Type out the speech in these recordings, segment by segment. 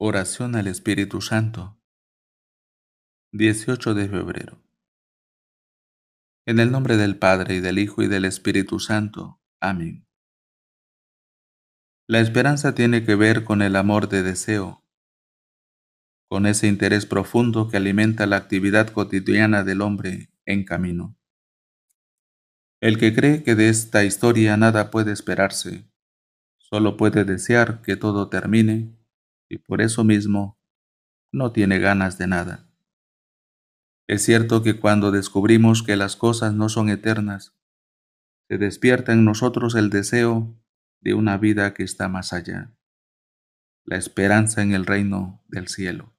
Oración al Espíritu Santo. 18 de febrero. En el nombre del Padre y del Hijo y del Espíritu Santo. Amén. La esperanza tiene que ver con el amor de deseo, con ese interés profundo que alimenta la actividad cotidiana del hombre en camino. El que cree que de esta historia nada puede esperarse, solo puede desear que todo termine y por eso mismo no tiene ganas de nada. Es cierto que cuando descubrimos que las cosas no son eternas, se despierta en nosotros el deseo de una vida que está más allá, la esperanza en el reino del cielo.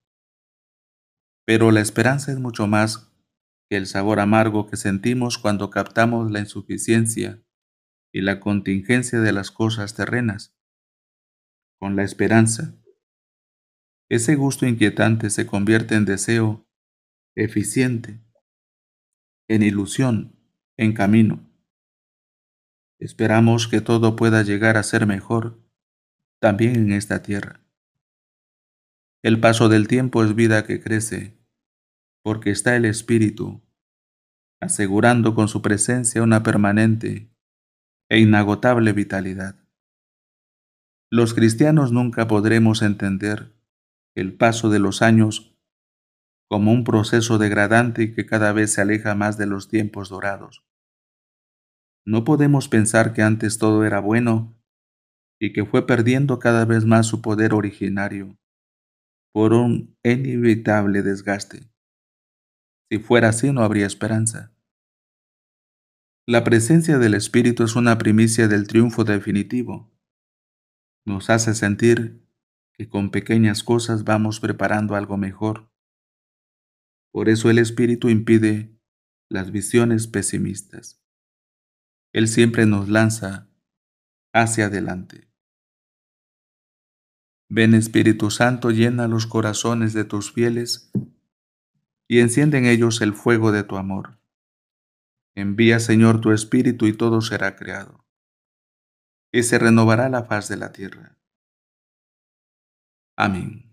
Pero la esperanza es mucho más que el sabor amargo que sentimos cuando captamos la insuficiencia y la contingencia de las cosas terrenas. Con la esperanza ese gusto inquietante se convierte en deseo eficiente, en ilusión, en camino. Esperamos que todo pueda llegar a ser mejor también en esta tierra. El paso del tiempo es vida que crece, porque está el Espíritu, asegurando con su presencia una permanente e inagotable vitalidad. Los cristianos nunca podremos entender el paso de los años como un proceso degradante que cada vez se aleja más de los tiempos dorados. No podemos pensar que antes todo era bueno y que fue perdiendo cada vez más su poder originario por un inevitable desgaste. Si fuera así no habría esperanza. La presencia del Espíritu es una primicia del triunfo definitivo. Nos hace sentir y con pequeñas cosas vamos preparando algo mejor. Por eso el espíritu impide las visiones pesimistas. Él siempre nos lanza hacia adelante. Ven Espíritu Santo, llena los corazones de tus fieles y enciende en ellos el fuego de tu amor. Envía, Señor, tu espíritu y todo será creado, y se renovará la faz de la tierra. Amém.